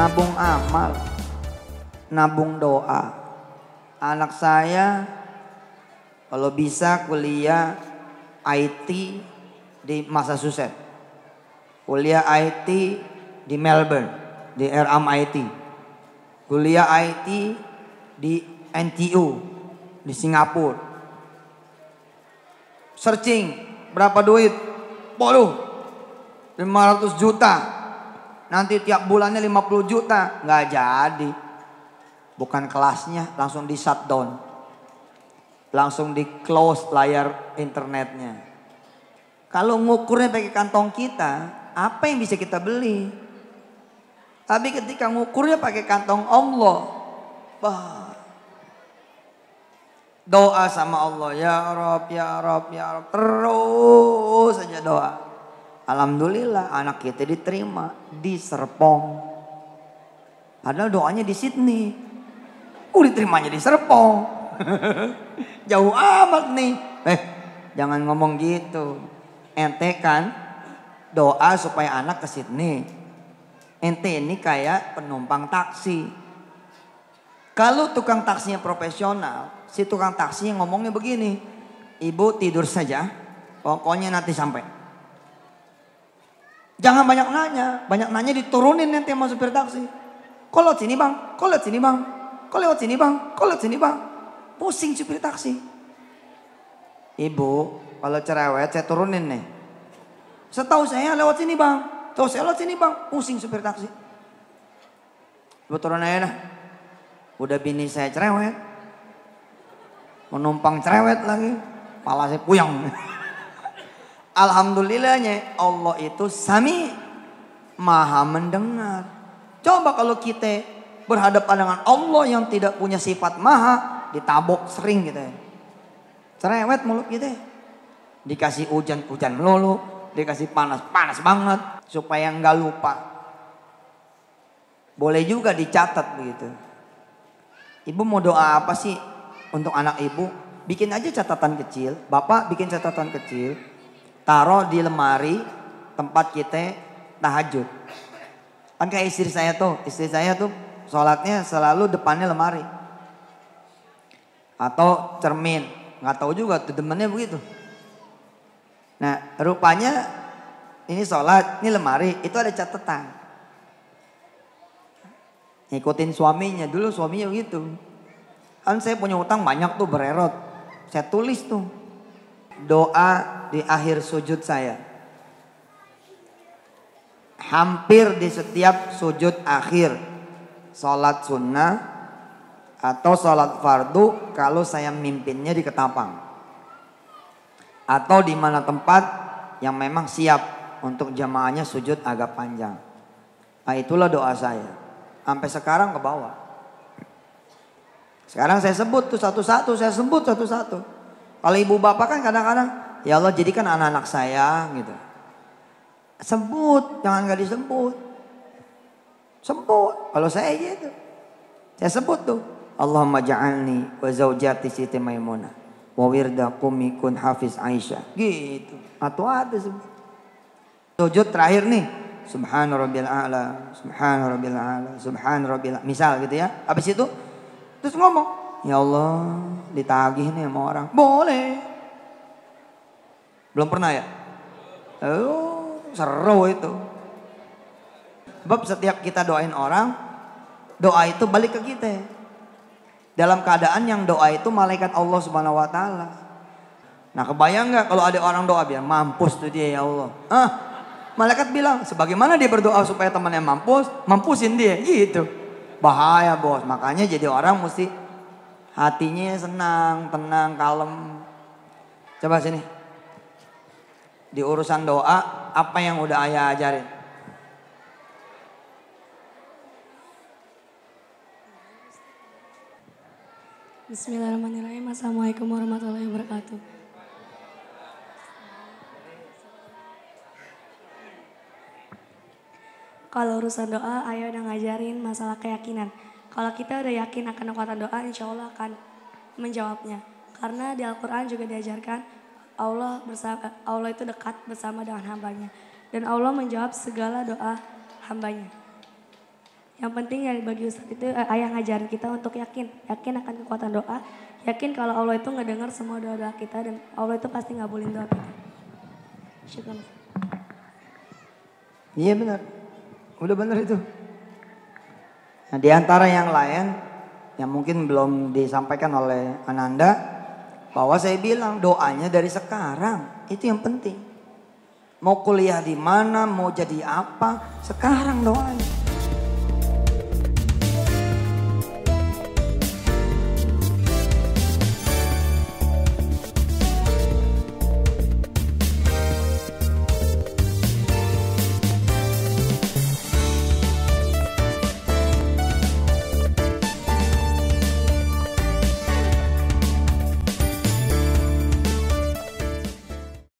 nabung amal, nabung doa. Anak saya kalau bisa kuliah IT di Massachusetts. Kuliah IT di Melbourne, di RMIT. Kuliah IT di NTU di Singapura. Searching berapa duit? Puluh 500 juta nanti tiap bulannya 50 juta nggak jadi bukan kelasnya langsung di shutdown langsung di close layar internetnya kalau ngukurnya pakai kantong kita apa yang bisa kita beli tapi ketika ngukurnya pakai kantong Allah bah doa sama Allah ya Rob ya Rob ya Rob terus saja doa Alhamdulillah anak kita diterima di Serpong. Padahal doanya di Sydney. Kok diterimanya di Serpong? Jauh amat nih. Eh, jangan ngomong gitu. Ente kan doa supaya anak ke Sydney. Ente ini kayak penumpang taksi. Kalau tukang taksinya profesional, si tukang taksinya ngomongnya begini. Ibu tidur saja, pokoknya nanti sampai. Jangan banyak nanya, banyak nanya diturunin nanti sama supir taksi. Kolot sini bang? kolot sini bang? kolot sini bang? kolot sini bang? Pusing supir taksi. Ibu, kalau cerewet saya turunin nih. Setahu saya lewat sini bang. Tahu saya lewat sini bang. Pusing supir taksi. Ibu turun aja nah. Udah bini saya cerewet. Menumpang cerewet lagi. Pala saya puyeng. Alhamdulillahnya Allah itu sami maha mendengar. Coba kalau kita berhadapan dengan Allah yang tidak punya sifat maha ditabok sering gitu ya. Cerewet mulut gitu ya. Dikasih hujan hujan melulu, dikasih panas panas banget supaya nggak lupa. Boleh juga dicatat begitu. Ibu mau doa apa sih untuk anak ibu? Bikin aja catatan kecil, bapak bikin catatan kecil, taruh di lemari tempat kita tahajud. Kan kayak istri saya tuh, istri saya tuh sholatnya selalu depannya lemari. Atau cermin, nggak tahu juga tuh demennya begitu. Nah rupanya ini sholat, ini lemari, itu ada catatan. Ngikutin suaminya, dulu suaminya begitu. Kan saya punya utang banyak tuh bererot. Saya tulis tuh doa di akhir sujud saya. Hampir di setiap sujud akhir salat sunnah atau salat fardu kalau saya mimpinnya di Ketapang. Atau di mana tempat yang memang siap untuk jamaahnya sujud agak panjang. Nah itulah doa saya. Sampai sekarang ke bawah. Sekarang saya sebut tuh satu-satu, saya sebut satu-satu. Kalau ibu bapak kan kadang-kadang ya Allah jadikan anak-anak saya gitu. Sebut, jangan gak disebut. Sebut. Kalau saya gitu. Saya sebut tuh. Allahumma ja'alni wa zaujati Siti maimuna. wa wirda kumi kun hafiz Aisyah. Gitu. Atau ada sebut. Sujud terakhir nih. Subhan rabbil a'la, subhan rabbil a'la, subhan rabbil a'la. Misal gitu ya. Habis itu terus ngomong Ya Allah, ditagih nih sama orang. Boleh. Belum pernah ya? Oh, seru itu. Sebab setiap kita doain orang, doa itu balik ke kita. Dalam keadaan yang doa itu malaikat Allah Subhanahu wa taala. Nah, kebayang nggak kalau ada orang doa biar mampus tuh dia ya Allah. Ah, malaikat bilang, sebagaimana dia berdoa supaya temannya mampus, mampusin dia gitu. Bahaya, Bos. Makanya jadi orang mesti Hatinya senang, tenang, kalem. Coba sini. Di urusan doa, apa yang udah ayah ajarin? Bismillahirrahmanirrahim. Assalamualaikum warahmatullahi wabarakatuh. Kalau urusan doa, ayah udah ngajarin masalah keyakinan. Kalau kita udah yakin akan kekuatan doa, insya Allah akan menjawabnya. Karena di Al-Quran juga diajarkan Allah bersama Allah itu dekat bersama dengan hambanya. Dan Allah menjawab segala doa hambanya. Yang penting yang bagi Ustaz itu eh, ayah ngajarin kita untuk yakin. Yakin akan kekuatan doa. Yakin kalau Allah itu ngedengar semua doa-doa kita dan Allah itu pasti ngabulin doa kita. Syukur. Iya benar. Udah benar itu. Nah, di antara yang lain yang mungkin belum disampaikan oleh Ananda bahwa saya bilang doanya dari sekarang itu yang penting. Mau kuliah di mana, mau jadi apa, sekarang doanya.